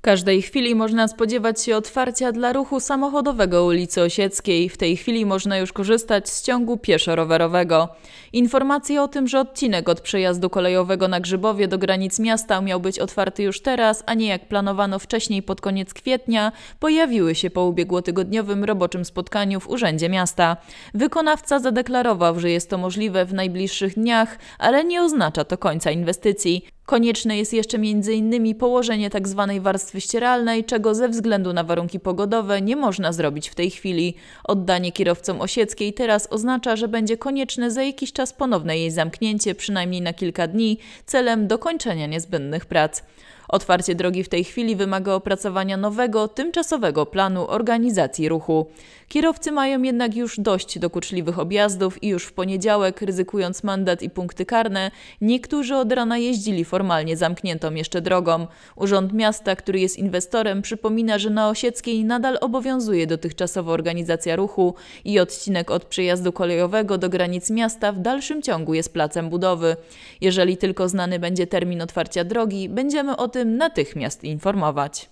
W każdej chwili można spodziewać się otwarcia dla ruchu samochodowego ulicy Osieckiej. W tej chwili można już korzystać z ciągu pieszo-rowerowego. Informacje o tym, że odcinek od przejazdu kolejowego na Grzybowie do granic miasta miał być otwarty już teraz, a nie jak planowano wcześniej pod koniec kwietnia, pojawiły się po ubiegłotygodniowym roboczym spotkaniu w Urzędzie Miasta. Wykonawca zadeklarował, że jest to możliwe w najbliższych dniach, ale nie oznacza to końca inwestycji. Konieczne jest jeszcze m.in. położenie tzw. Tak warstwy ścieralnej, czego ze względu na warunki pogodowe nie można zrobić w tej chwili. Oddanie kierowcom osieckiej teraz oznacza, że będzie konieczne za jakiś czas ponowne jej zamknięcie, przynajmniej na kilka dni, celem dokończenia niezbędnych prac. Otwarcie drogi w tej chwili wymaga opracowania nowego, tymczasowego planu organizacji ruchu. Kierowcy mają jednak już dość dokuczliwych objazdów i już w poniedziałek, ryzykując mandat i punkty karne, niektórzy od rana jeździli formalnie zamkniętą jeszcze drogą. Urząd Miasta, który jest inwestorem, przypomina, że na Osieckiej nadal obowiązuje dotychczasowa organizacja ruchu i odcinek od przejazdu kolejowego do granic miasta w dalszym ciągu jest placem budowy. Jeżeli tylko znany będzie termin otwarcia drogi, będziemy o tym tym natychmiast informować.